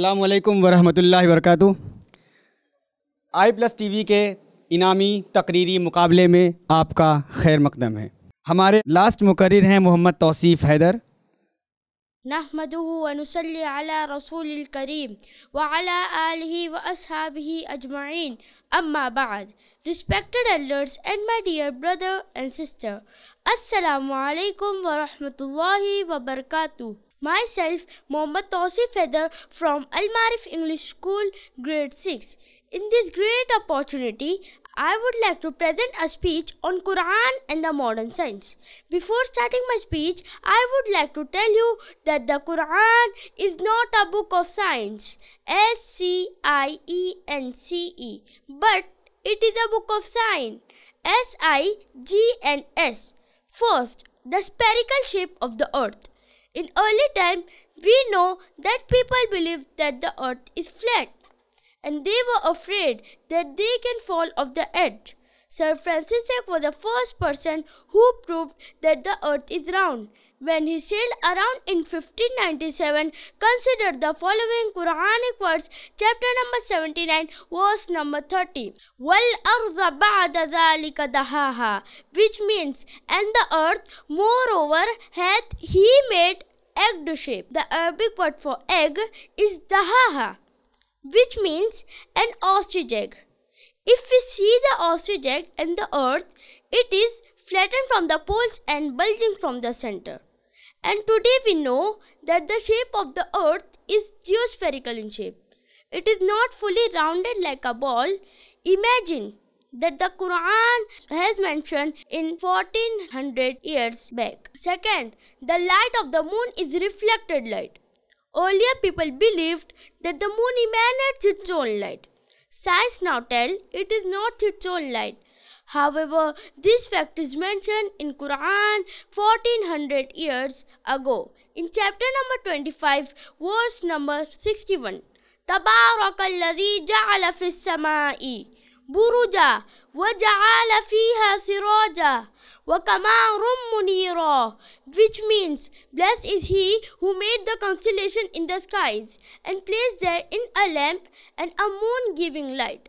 अल्लाम वरहमल work I plus T के इनामी तकरीरी मुकाबले में आपका खैर मकदम है हमारे लास्ट मुकर हैं मोहम्मद तौसीफ़ हैदर अला रसूल करीम वाला आलही व अजमाइन अम्मा बाद respected elders and my dear brother and sister असलकम वरहमल वर्का Myself, Mohammad Tosi Feather from Al Marif English School, Grade 6. In this great opportunity, I would like to present a speech on Quran and the modern science. Before starting my speech, I would like to tell you that the Quran is not a book of science, S C I E N C E, but it is a book of science, S I G N S. First, the spherical shape of the earth. In early time, we know that people believed that the earth is flat and they were afraid that they can fall off the edge. Sir Francis Drake was the first person who proved that the earth is round. When he sailed around in 1597, consider the following Quranic words, chapter number 79, verse number 30. وَالْأَرْضَ بَعْدَ ذَلِكَ دَهَاهَا Which means, and the earth, moreover, hath he made egg shape. The Arabic word for egg is dahaha, which means an ostrich egg. If we see the ostrich and the earth, it is flattened from the poles and bulging from the center. And today we know that the shape of the earth is geospherical in shape. It is not fully rounded like a ball. Imagine that the Quran has mentioned in 1400 years back. Second, the light of the moon is reflected light. Earlier people believed that the moon emanates its own light. Science now tell it is not its own light. However, this fact is mentioned in Quran 1400 years ago in chapter number 25, verse number 61. تبارك الذي جعل في السماء بروجا وَجَعَلَ فِيهَا سِرَاجًا وَقَمَرًا مُنِيرًا which means blessed is he who made the constellation in the skies and placed there in a lamp and a moon giving light.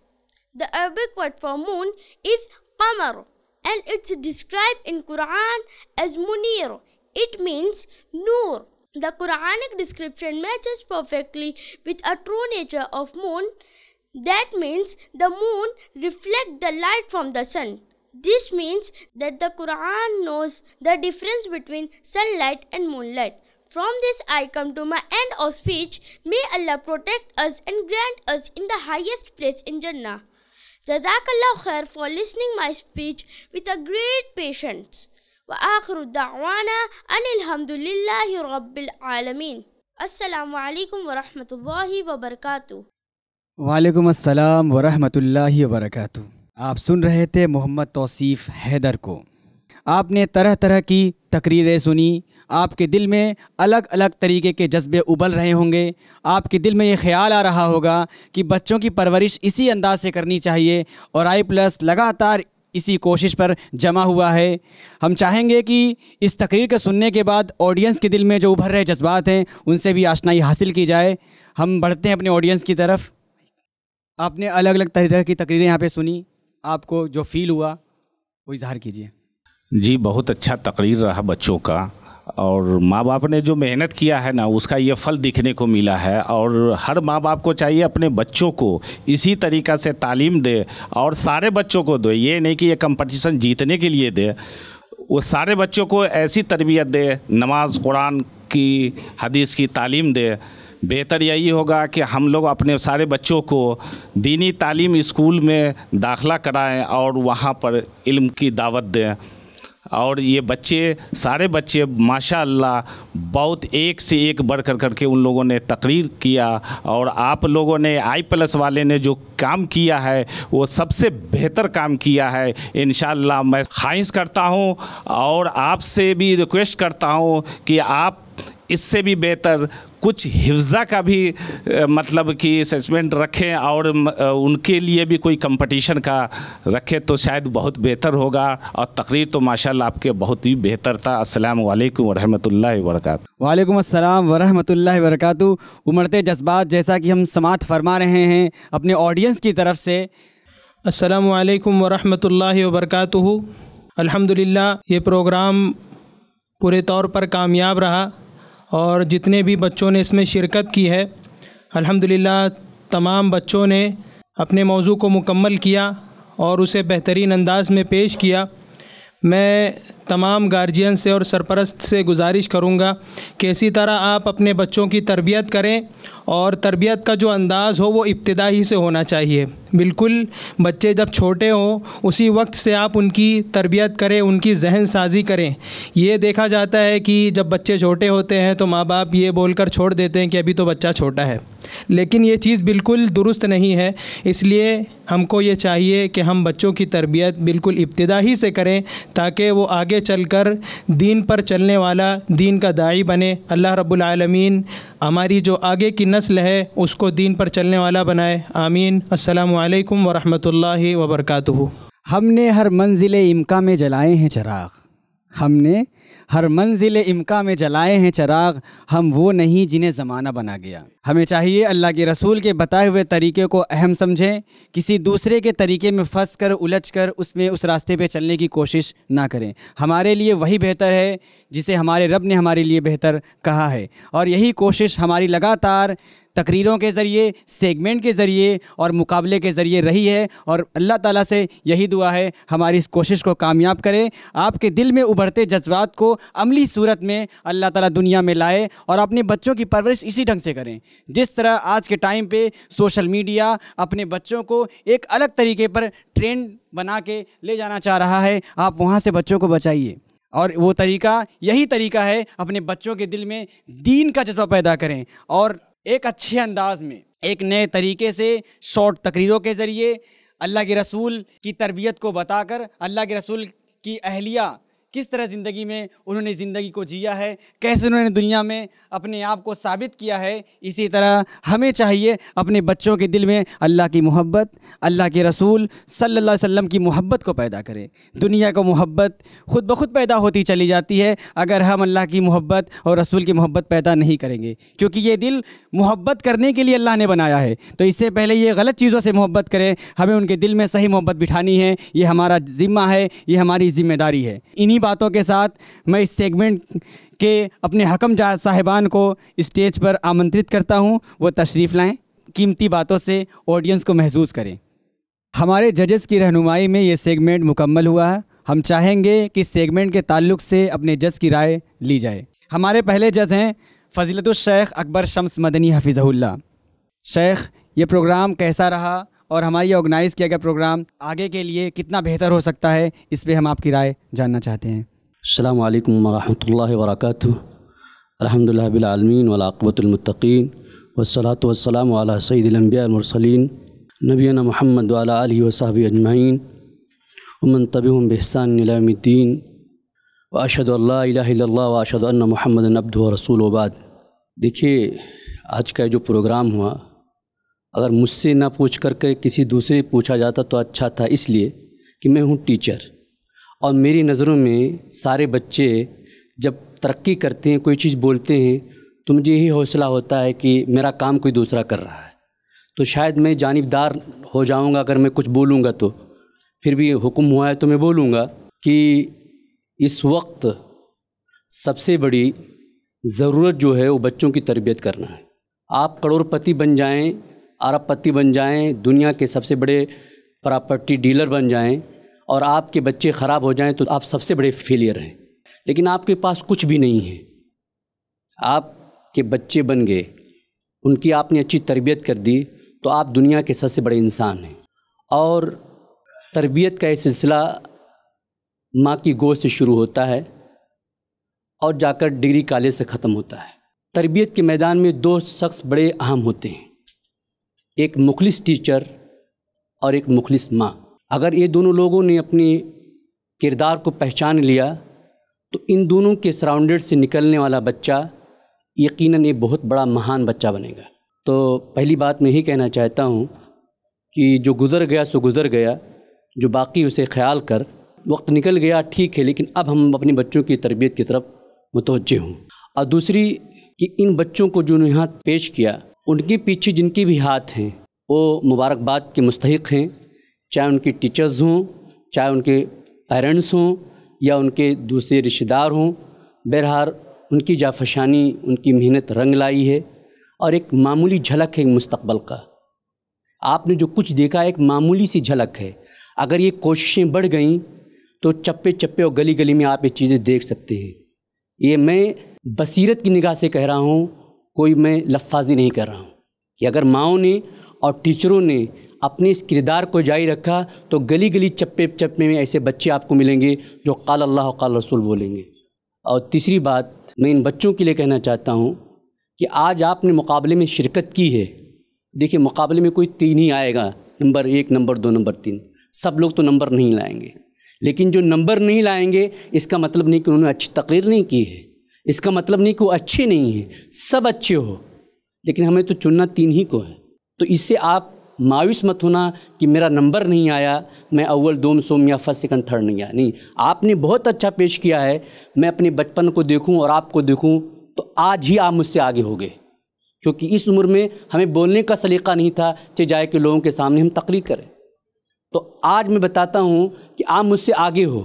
The Arabic word for moon is qamar and it's described in Quran as munir. It means nur. The Quranic description matches perfectly with a true nature of moon that means the moon reflects the light from the sun. This means that the Quran knows the difference between sunlight and moonlight. From this I come to my end of speech. May Allah protect us and grant us in the highest place in Jannah. Jazakallah khair for listening my speech with a great patience. Wa دعوانا أن anilhamdulillahi rabbil alamin. Assalamu alaykum wa rahmatullahi wa وبركاته वालेकुम अस्सलाम वरहमतुल्लाहि वबरकातु आप सुन रहे थे मोहम्मद तौसीफ़ हैदर को आपने तरह तरह की तकरीरें सुनी आपके दिल में अलग अलग तरीके के जज्बे उबल रहे होंगे आपके दिल में ये ख्याल आ रहा होगा कि बच्चों की परवरिश इसी अंदाज से करनी चाहिए और आई प्लस लगातार इसी कोशिश पर जमा हुआ है हम चाहेंगे कि इस तकरीर के सुनने के बाद ऑडियंस के दिल में जो उभर रहे जज्बात हैं उनसे भी आशनाई हासिल की जाए हम बढ़ते हैं अपने ऑडियंस की तरफ़ आपने अलग अलग तरह की तकरीरें यहाँ पे सुनी आपको जो फील हुआ वो इजहार कीजिए जी बहुत अच्छा तकरीर रहा बच्चों का और माँ बाप ने जो मेहनत किया है ना उसका ये फल दिखने को मिला है और हर माँ बाप को चाहिए अपने बच्चों को इसी तरीक़ा से तालीम दे और सारे बच्चों को दे ये नहीं कि ये कंपटीशन जीतने के लिए दे वो सारे बच्चों को ऐसी तरबियत दे नमाज कुरान की हदीस की तालीम दे बेहतर यही होगा कि हम लोग अपने सारे बच्चों को दीनी तालीम स्कूल में दाखला कराएं और वहाँ पर इल्म की दावत दें और ये बच्चे सारे बच्चे माशा बहुत एक से एक बढ़ कर करके उन लोगों ने तकरीर किया और आप लोगों ने आई प्लस वाले ने जो काम किया है वो सबसे बेहतर काम किया है इन मैं ख्वाहिश करता हूँ और आपसे भी रिक्वेस्ट करता हूँ कि आप इससे भी बेहतर कुछ हिफ्ज़ा का भी मतलब कि असेसमेंट रखें और उनके लिए भी कोई कंपटीशन का रखें तो शायद बहुत बेहतर होगा और तकरीर तो माशाल्लाह आपके बहुत ही बेहतर था अस्सलाम वालेकुम वरहमतुल्लाहि वरकत वालेकुम अस्सलाम वरहमतुल्लाहि वरकत उमड़ते जज्बात जैसा कि हम समात फरमा रहे हैं अपने ऑडियंस की तरफ से अस्सलाम वालेकुम वरहमतुल्लाहि वबरकatuh अल्हम्दुलिल्लाह ये प्रोग्राम पूरे तौर पर कामयाब रहा और जितने भी बच्चों ने इसमें शिरकत की है अल्हम्दुलिल्लाह तमाम बच्चों ने अपने मौजू को मुकम्मल किया और उसे बेहतरीन अंदाज में पेश किया मैं तमाम गार्जियन से और सरपरस्त से गुजारिश करूंगा कि इसी तरह आप अपने बच्चों की तरबियत करें और तरबियत का जो अंदाज़ हो वो इब्तदा ही से होना चाहिए बिल्कुल बच्चे जब छोटे हों उसी वक्त से आप उनकी तरबियत करें उनकी जहन साजी करें ये देखा जाता है कि जब बच्चे छोटे होते हैं तो माँ बाप ये बोलकर छोड़ देते हैं कि अभी तो बच्चा छोटा है लेकिन ये चीज़ बिल्कुल दुरुस्त नहीं है इसलिए हमको ये चाहिए कि हम बच्चों की तरबियत बिल्कुल इब्तदा ही से करें ताकि वो आगे चलकर दीन पर चलने वाला दीन का दाई बने अल्लाह रब्बुल रबालमीन हमारी जो आगे की नस्ल है उसको दीन पर चलने वाला बनाए आमीन असलकम वरहमल वबरकू हमने हर मंजिल इमका में जलाए हैं चराग हमने हर मंजिल इमका में जलाए हैं चराग हम वो नहीं जिन्हें ज़माना बना गया हमें चाहिए अल्लाह के रसूल के बताए हुए तरीके को अहम समझें किसी दूसरे के तरीके में फंस कर उलझ कर उसमें उस रास्ते पे चलने की कोशिश ना करें हमारे लिए वही बेहतर है जिसे हमारे रब ने हमारे लिए बेहतर कहा है और यही कोशिश हमारी लगातार तकरीरों के ज़रिए सेगमेंट के ज़रिए और मुकाबले के ज़रिए रही है और अल्लाह ताला से यही दुआ है हमारी इस कोशिश को कामयाब करें आपके दिल में उभरते जज्बात को अमली सूरत में अल्लाह ताला दुनिया में लाए और अपने बच्चों की परवरिश इसी ढंग से करें जिस तरह आज के टाइम पे सोशल मीडिया अपने बच्चों को एक अलग तरीके पर ट्रेंड बना के ले जाना चाह रहा है आप वहाँ से बच्चों को बचाइए और वो तरीका यही तरीका है अपने बच्चों के दिल में दीन का जज्बा पैदा करें और एक अच्छे अंदाज में एक नए तरीके से शॉर्ट तकरीरों के ज़रिए अल्लाह के रसूल की तरबियत को बताकर अल्लाह के रसूल की अहलिया किस तरह ज़िंदगी में उन्होंने ज़िंदगी को जिया है कैसे उन्होंने दुनिया में अपने आप को साबित किया है इसी तरह हमें चाहिए अपने बच्चों के दिल में अल्लाह की मोहब्बत अल्लाह के रसूल सल्लल्लाहु अलैहि वसल्लम की मोहब्बत को पैदा करें दुनिया को मोहब्बत खुद ब खुद पैदा होती चली जाती है अगर हम अल्लाह की मोहब्बत और रसूल की मोहब्बत पैदा नहीं करेंगे क्योंकि ये दिल मोहब्बत करने के लिए अल्लाह ने बनाया है तो इससे पहले ये गलत चीज़ों से मोहब्बत करें हमें उनके दिल में सही मोहब्बत बिठानी है ये हमारा ज़िम्मा है ये हमारी ज़िम्मेदारी है इन्हीं बातों के साथ मैं इस सेगमेंट के अपने हकम साहिबान को स्टेज पर आमंत्रित करता हूँ वो तशरीफ़ लाएँ कीमती बातों से ऑडियंस को महसूस करें हमारे जजेस की रहनुमाई में ये सेगमेंट मुकम्मल हुआ है हम चाहेंगे कि इस सेगमेंट के ताल्लुक से अपने जज की राय ली जाए हमारे पहले जज हैं फजीलतुल शेख अकबर शम्स मदनी हफिज़हुल्ला शेख ये प्रोग्राम कैसा रहा और हमारी ये ऑर्गेनाइज़ किया गया प्रोग्राम आगे के लिए कितना बेहतर हो सकता है इस पर हम आपकी राय जानना चाहते हैं अल्लाम वरहमल वर्क अलहमदिल्ला बिलमीन वलाकबतमतकीन वसलात वसलम आला सईदलम्बियामरसलिन नबीना महमद वाल वसाब अजमाइन उमन तबीम बहसानद्दीन व वाशद अल्ला व महमद नब्द रसूल वबाद देखिए आज का जो प्रोग्राम हुआ अगर मुझसे ना पूछ करके किसी दूसरे पूछा जाता तो अच्छा था इसलिए कि मैं हूँ टीचर और मेरी नज़रों में सारे बच्चे जब तरक्की करते हैं कोई चीज़ बोलते हैं तो मुझे यही हौसला होता है कि मेरा काम कोई दूसरा कर रहा है तो शायद मैं जानबदार हो जाऊंगा अगर मैं कुछ बोलूंगा तो फिर भी हुक्म हुआ है तो मैं बोलूंगा कि इस वक्त सबसे बड़ी ज़रूरत जो है वो बच्चों की तरबियत करना है आप करोड़पति बन जाएं अरबपति बन जाएं दुनिया के सबसे बड़े प्रॉपर्टी डीलर बन जाएं और आपके बच्चे ख़राब हो जाएं तो आप सबसे बड़े फेलियर हैं लेकिन आपके पास कुछ भी नहीं है आपके बच्चे बन गए उनकी आपने अच्छी तरबियत कर दी तो आप दुनिया के सबसे बड़े इंसान हैं और तरबियत का ये सिलसिला माँ की गोद से शुरू होता है और जाकर डिग्री कॉलेज से ख़त्म होता है तरबियत के मैदान में दो शख्स बड़े अहम होते हैं एक मुखलिस टीचर और एक मुखलिस माँ अगर ये दोनों लोगों ने अपने किरदार को पहचान लिया तो इन दोनों के सराउंडेड से निकलने वाला बच्चा यकीनन एक बहुत बड़ा महान बच्चा बनेगा तो पहली बात मैं यही कहना चाहता हूँ कि जो गुज़र गया सो गुज़र गया जो बाकी उसे ख्याल कर वक्त निकल गया ठीक है लेकिन अब हम अपने बच्चों की तरबियत की तरफ मुतवजह हूँ और दूसरी कि इन बच्चों को जो यहाँ पेश किया उनके पीछे जिनके भी हाथ हैं वो मुबारकबाद के मुस्तक हैं चाहे उनके टीचर्स हों चाहे उनके पेरेंट्स हों या उनके दूसरे रिश्तेदार हों बहरहाल उनकी जाफशानी उनकी मेहनत रंग लाई है और एक मामूली झलक है मुस्तबल का आपने जो कुछ देखा एक मामूली सी झलक है अगर ये कोशिशें बढ़ गईं तो चप्पे चप्पे और गली गली में आप ये चीज़ें देख सकते हैं ये मैं बसीरत की निगाह से कह रहा हूँ कोई मैं लफाजी नहीं कर रहा हूँ कि अगर माओ ने और टीचरों ने अपने इस किरदार को जारी रखा तो गली गली चप्पे चप्पे में ऐसे बच्चे आपको मिलेंगे जो काल अल्लाह कल रसूल बोलेंगे और तीसरी बात मैं इन बच्चों के लिए कहना चाहता हूँ कि आज आपने मुकाबले में शिरकत की है देखिए मुकाबले में कोई तीन ही आएगा नंबर एक नंबर दो नंबर तीन सब लोग तो नंबर नहीं लाएंगे लेकिन जो नंबर नहीं लाएंगे इसका मतलब नहीं कि उन्होंने अच्छी तकरीर नहीं की है इसका मतलब नहीं कि वो अच्छे नहीं हैं सब अच्छे हो लेकिन हमें तो चुनना तीन ही को है तो इससे आप मायूस मत होना कि मेरा नंबर नहीं आया मैं अव्वल दोम सोम या फर्स्ट सेकंड थर्ड नहीं आया नहीं आपने बहुत अच्छा पेश किया है मैं अपने बचपन को देखूं और आपको देखूं तो आज ही आप मुझसे आगे हो गए क्योंकि इस उम्र में हमें बोलने का सलीका नहीं था चाहे जाए कि लोगों के सामने हम तकरीर करें तो आज मैं बताता हूँ कि आप मुझसे आगे हो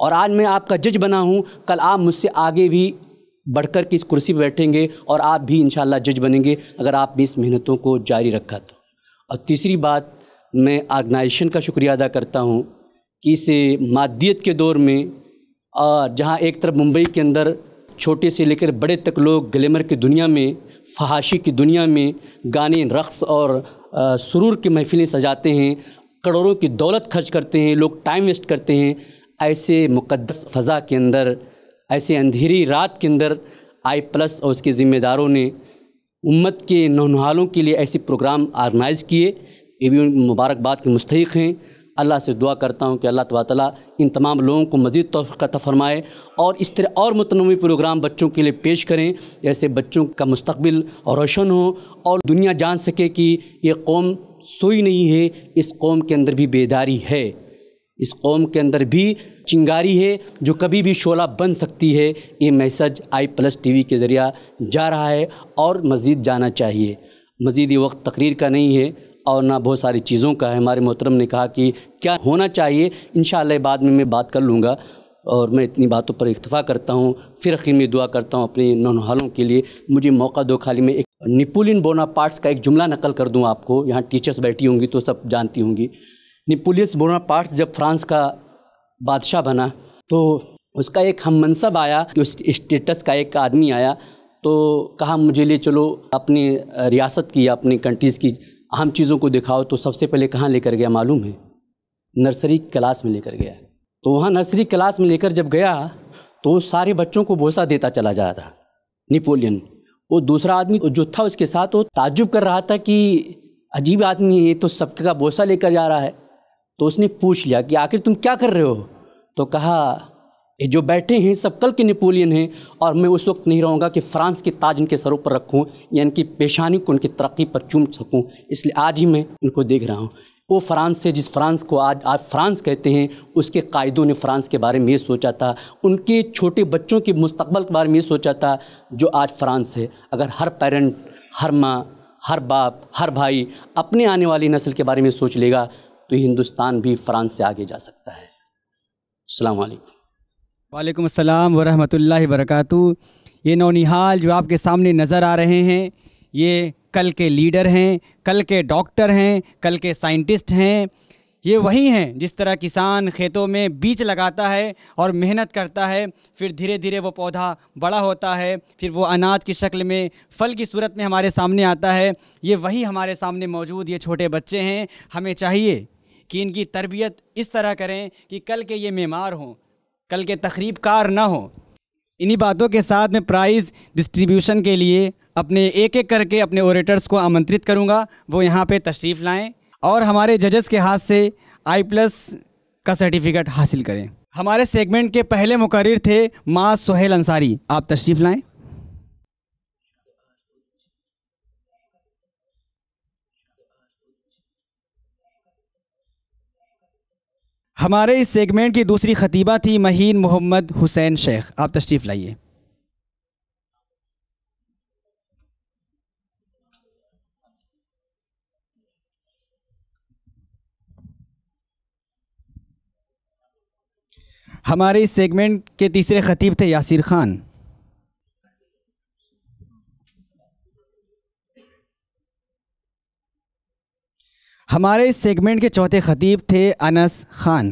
और आज मैं आपका जज बना हूँ कल आप मुझसे आगे भी बढ़कर के इस कुर्सी पर बैठेंगे और आप भी इन जज बनेंगे अगर आपने इस मेहनतों को जारी रखा तो और तीसरी बात मैं ऑर्गेनाइजेशन का शुक्रिया अदा करता हूँ कि इस मादियत के दौर में और जहाँ एक तरफ मुंबई के अंदर छोटे से लेकर बड़े तक लोग ग्लैमर की दुनिया में फहाशी की दुनिया में गाने रक़्स और सुरूर की महफ़िलें सजाते हैं करोड़ों की दौलत खर्च करते हैं लोग टाइम वेस्ट करते हैं ऐसे मुकदस फ़ज़ा के अंदर ऐसे अंधेरी रात के अंदर आई प्लस और उसके ज़िम्मेदारों ने उम्मत के नौनहालों के लिए ऐसे प्रोग्राम आर्गनाइज़ किए ये भी उन मुबारकबाद के मुस्क हैं अल्लाह से दुआ करता हूँ कि अल्लाह तबारा इन तमाम लोगों को मज़ीद तो फ़रमाए और इस तरह और मतनवी प्रोग्राम बच्चों के लिए पेश करें जैसे बच्चों का मुस्तबिल रोशन हो और दुनिया जान सके कि ये कौम सोई नहीं है इस कौम के अंदर भी बेदारी है इस कौम के अंदर भी चिंगारी है जो कभी भी शोला बन सकती है ये मैसेज आई प्लस वी के ज़रिया जा रहा है और मज़ीद जाना चाहिए मज़ीद ये वक्त तकरीर का नहीं है और ना बहुत सारी चीज़ों का है हमारे मोहतरम ने कहा कि क्या होना चाहिए इन बाद में मैं बात कर लूँगा और मैं इतनी बातों पर इतफ़ा करता हूँ फिर आखिर में दुआ करता हूँ अपने नौनहालों के लिए मुझे मौका दो खाली में एक निपोलियन बोना पार्ट्स का एक जुमला नकल कर दूँ आपको यहाँ टीचर्स बैठी होंगी तो सब जानती होंगी बोना बोनापार्ट जब फ्रांस का बादशाह बना तो उसका एक हम मनसब आया कि उस स्टेटस का एक आदमी आया तो कहा मुझे ले चलो अपनी रियासत की या अपनी कंट्रीज़ की अहम चीज़ों को दिखाओ तो सबसे पहले कहाँ लेकर गया मालूम है नर्सरी क्लास में लेकर गया तो वहाँ नर्सरी क्लास में लेकर जब गया तो सारे बच्चों को भोसा देता चला जा रहा निपोलियन वो दूसरा आदमी जो था उसके साथ वो ताजुब कर रहा था कि अजीब आदमी है ये तो सबका भोसा लेकर जा रहा है तो उसने पूछ लिया कि आखिर तुम क्या कर रहे हो तो कहा ये जो बैठे हैं सब कल के नेपोलियन हैं और मैं उस वक्त नहीं रहूँगा कि फ्रांस के ताज उनके सरों पर रखूँ या इनकी पेशानी को उनकी तरक्की पर चूम सकूँ इसलिए आज ही मैं उनको देख रहा हूँ वो फ्रांस से जिस फ्रांस को आज आज फ्रांस कहते हैं उसके कायदों ने फ्रांस के बारे में ये सोचा था उनके छोटे बच्चों के मुस्तबल के बारे में ये सोचा था जो आज फ्रांस है अगर हर पेरेंट हर माँ हर बाप हर भाई अपने आने वाली नस्ल के बारे में सोच लेगा तो हिंदुस्तान भी फ्रांस से आगे जा सकता है अलैक्म वालेकुम असलम वरहमतुल्लाहि वबरकातु ये नौनिहाल जो आपके सामने नज़र आ रहे हैं ये कल के लीडर हैं कल के डॉक्टर हैं कल के साइंटिस्ट हैं ये वही हैं जिस तरह किसान खेतों में बीज लगाता है और मेहनत करता है फिर धीरे धीरे वो पौधा बड़ा होता है फिर वो अनाज की शक्ल में फल की सूरत में हमारे सामने आता है ये वही हमारे सामने मौजूद ये छोटे बच्चे हैं हमें चाहिए कि इनकी तरबियत इस तरह करें कि कल के ये मेमार हों कल के तकरीब कार ना हों इन्हीं बातों के साथ मैं प्राइज़ डिस्ट्रीब्यूशन के लिए अपने एक एक करके अपने ओरेटर्स को आमंत्रित करूँगा वो यहाँ पर तशरीफ़ लाएँ और हमारे जजेस के हाथ से आई प्लस का सर्टिफिकेट हासिल करें हमारे सेगमेंट के पहले मुकर थे माँ सोहेल अंसारी आप तशरीफ़ लाएँ हमारे इस सेगमेंट की दूसरी खतीबा थी महीन मोहम्मद हुसैन शेख आप तशरीफ़ लाइए हमारे इस सेगमेंट के तीसरे खतीब थे यासिर खान हमारे इस सेगमेंट के चौथे खतीब थे अनस खान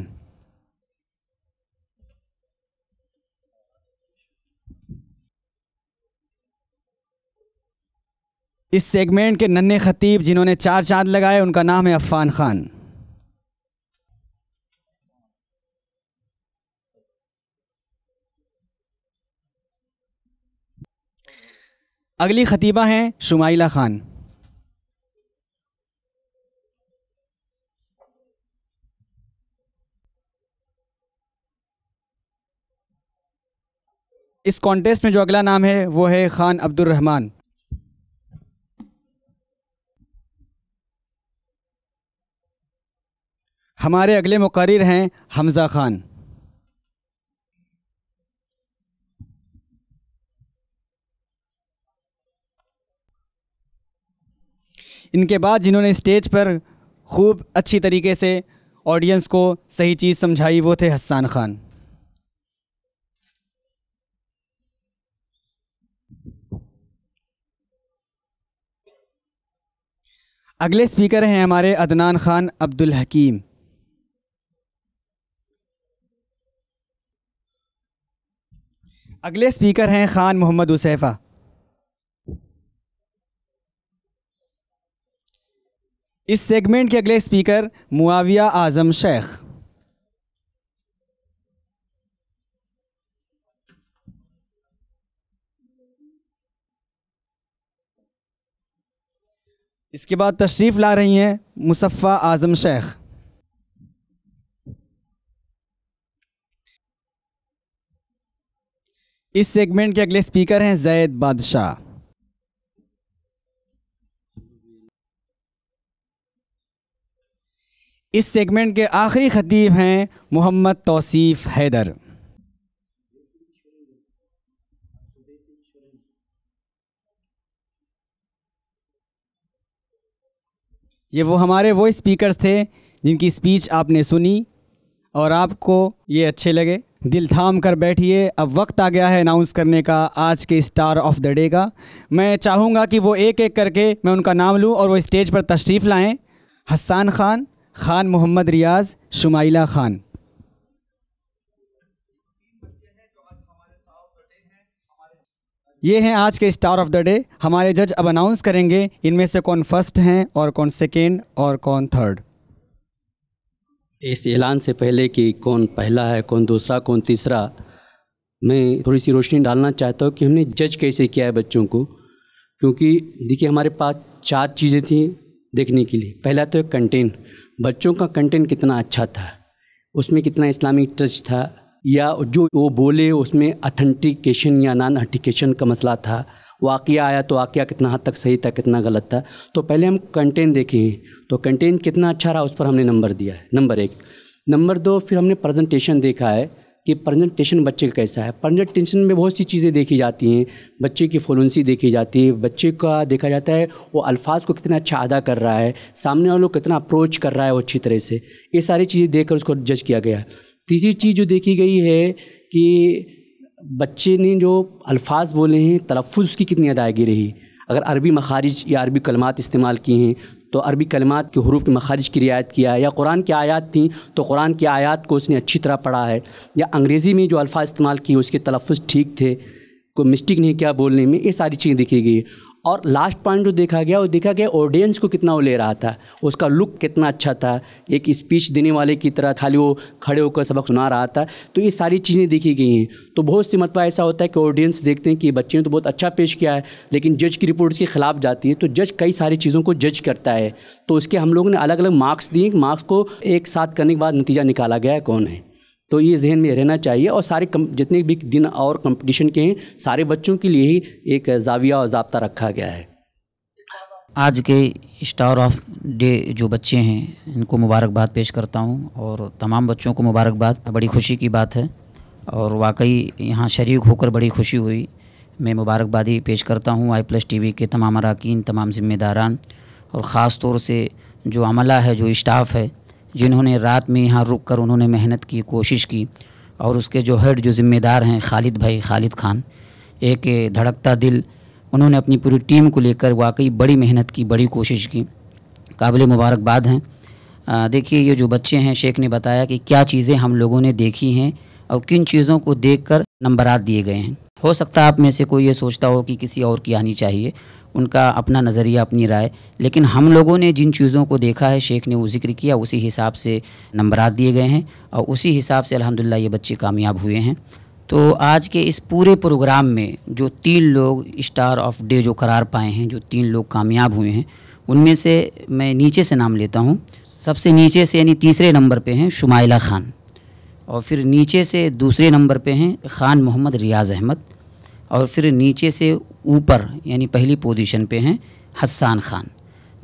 इस सेगमेंट के नन्हे खतीब जिन्होंने चार चांद लगाए उनका नाम है अफान खान अगली खतीबा हैं शुमाइला खान इस कॉन्टेस्ट में जो अगला नाम है वो है खान अब्दुल रहमान हमारे अगले मुकर्र हैं हमज़ा ख़ान इनके बाद जिन्होंने स्टेज पर खूब अच्छी तरीके से ऑडियंस को सही चीज़ समझाई वो थे हसान ख़ान अगले स्पीकर हैं हमारे अदनान खान अब्दुल हकीम अगले स्पीकर हैं खान मोहम्मद उसैफा इस सेगमेंट के अगले स्पीकर मुआविया आज़म शेख इसके बाद तशरीफ़ ला रही हैं मुसफ़ा आज़म शेख इस सेगमेंट के अगले स्पीकर हैं जैद बादशाह इस सेगमेंट के आखिरी खतीब हैं मोहम्मद तौसीफ़ हैदर ये वो हमारे वो स्पीकर थे जिनकी स्पीच आपने सुनी और आपको ये अच्छे लगे दिल थाम कर बैठिए अब वक्त आ गया है अनाउंस करने का आज के स्टार ऑफ द डे का मैं चाहूँगा कि वो एक एक करके मैं उनका नाम लूँ और वो स्टेज पर तशरीफ़ लाएँ हसान ख़ान ख़ान मोहम्मद रियाज़ शुमाइला ख़ान ये हैं आज के स्टार ऑफ द डे हमारे जज अब अनाउंस करेंगे इनमें से कौन फर्स्ट हैं और कौन सेकेंड और कौन थर्ड इस ऐलान से पहले कि कौन पहला है कौन दूसरा कौन तीसरा मैं थोड़ी सी रोशनी डालना चाहता हूँ कि हमने जज कैसे किया है बच्चों को क्योंकि देखिए हमारे पास चार चीज़ें थी देखने के लिए पहला तो एक कंटेंट बच्चों का कंटेंट कितना अच्छा था उसमें कितना इस्लामिक टच था या जो वो बोले उसमें अथेंटिकेशन या नॉन अथेंटिकेशन का मसला था वाक़ आया तो वाक़ कितना हद तक सही था कितना गलत था तो पहले हम कंटेंट देखे हैं तो कंटेंट कितना अच्छा रहा उस पर हमने नंबर दिया है नंबर एक नंबर दो फिर हमने प्रेजेंटेशन देखा है कि प्रेजेंटेशन बच्चे का कैसा है प्रेजेंटेशन में बहुत सी चीज़ें देखी जाती हैं बच्चे की फ्लुंसी देखी जाती है बच्चे का देखा जाता है वो अल्फाज को कितना अच्छा अदा कर रहा है सामने वालों को कितना अप्रोच कर रहा है वो अच्छी तरह से ये सारी चीज़ें देखकर उसको जज किया गया है तीसरी चीज़ जो देखी गई है कि बच्चे ने जो अल्फाज बोले हैं तलफ़ की कितनी अदायगी रही अगर अरबी मखारिज या अरबी कलमात इस्तेमाल किए हैं तो अरबी कलमात के हरूफ के मखारिज की रियायत किया है या कुरान की आयात थी तो कुरान की आयात को उसने अच्छी तरह पढ़ा है या अंग्रेज़ी में जो अल्फाज इस्तेमाल किए उसके तलफ़ ठीक थे कोई मिस्टेक नहीं किया बोलने में ये सारी चीज़ें देखी गई और लास्ट पॉइंट जो देखा गया वो देखा गया ऑडियंस को कितना वो ले रहा था उसका लुक कितना अच्छा था एक स्पीच देने वाले की तरह खाली वो खड़े होकर सबक सुना रहा था तो ये सारी चीज़ें देखी गई हैं तो बहुत सी मतलब ऐसा होता है कि ऑडियंस देखते हैं कि बच्चे ने तो बहुत अच्छा पेश किया है लेकिन जज की रिपोर्ट के खिलाफ जाती है तो जज कई सारी चीज़ों को जज करता है तो उसके हम लोगों ने अलग अलग मार्क्स दिए मार्क्स को एक साथ करने के बाद नतीजा निकाला गया है कौन है तो ये जहन में रहना चाहिए और सारे कम जितने भी दिन और कंपटीशन के हैं सारे बच्चों के लिए ही एक जाविया और जबता रखा गया है आज के स्टार ऑफ डे जो बच्चे हैं इनको मुबारकबाद पेश करता हूँ और तमाम बच्चों को मुबारकबाद बड़ी खुशी की बात है और वाकई यहाँ शरीक होकर बड़ी खुशी हुई मैं मुबारकबादी पेश करता हूँ आई प्लस टी के तमाम अरकान तमाम ज़िम्मेदारान और ख़ास तौर से जो अमला है जो इस्टाफ़ है जिन्होंने रात में यहाँ रुक कर उन्होंने मेहनत की कोशिश की और उसके जो हेड जो ज़िम्मेदार हैं खालिद भाई खालिद खान एक धड़कता दिल उन्होंने अपनी पूरी टीम को लेकर वाकई बड़ी मेहनत की बड़ी कोशिश की काबिल मुबारकबाद हैं देखिए ये जो बच्चे हैं शेख ने बताया कि क्या चीज़ें हम लोगों ने देखी हैं और किन चीज़ों को देख कर नंबर दिए गए हैं हो सकता है आप में से कोई ये सोचता हो कि किसी और की आनी चाहिए उनका अपना नज़रिया अपनी राय लेकिन हम लोगों ने जिन चीज़ों को देखा है शेख ने वो जिक्र किया उसी हिसाब से नंबरात दिए गए हैं और उसी हिसाब से अलहमदिल्ला ये बच्चे कामयाब हुए हैं तो आज के इस पूरे प्रोग्राम में जो तीन लोग स्टार ऑफ डे जो करार पाए हैं जो तीन लोग कामयाब हुए हैं उनमें से मैं नीचे से नाम लेता हूँ सबसे नीचे से यानी तीसरे नंबर पर हैं शुमाइला ख़ान और फिर नीचे से दूसरे नंबर पर हैं ख़ान मोहम्मद रियाज़ अहमद और फिर नीचे से ऊपर यानी पहली पोजीशन पे हैं हसान खान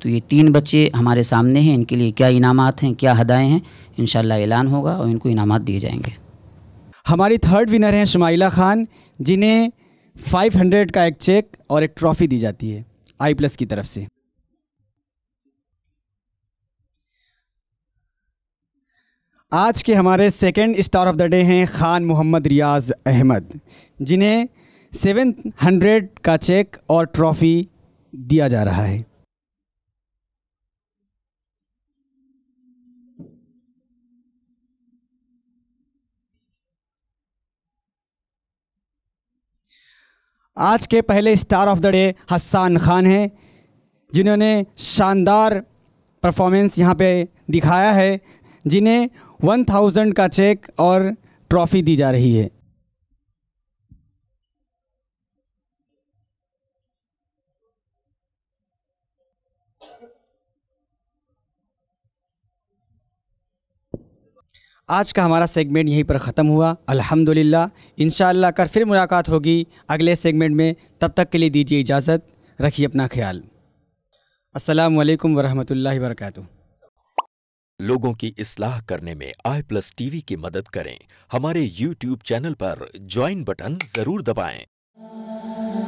तो ये तीन बच्चे हमारे सामने हैं इनके लिए क्या इनामत हैं क्या हदाएँ हैं इन ऐलान होगा और इनको इनामत दिए जाएंगे हमारी थर्ड विनर हैं शुमाइला खान जिन्हें 500 का एक चेक और एक ट्रॉफ़ी दी जाती है आई प्लस की तरफ से आज के हमारे second star of the day हैं खान मोहम्मद रियाज अहमद जिन्हें सेवन हंड्रेड का चेक और ट्रॉफी दिया जा रहा है आज के पहले star of the day Hasan Khan हैं जिन्होंने शानदार परफॉर्मेंस यहाँ पे दिखाया है जिन्हें वन थाउजेंड का चेक और ट्रॉफ़ी दी जा रही है आज का हमारा सेगमेंट यहीं पर ख़त्म हुआ अल्हम्दुलिल्लाह इन कर फिर मुलाकात होगी अगले सेगमेंट में तब तक के लिए दीजिए इजाज़त रखिए अपना ख्याल असलकम वरहमल वर्क लोगों की इसलाह करने में आई प्लस टीवी की मदद करें हमारे यूट्यूब चैनल पर ज्वाइन बटन ज़रूर दबाएं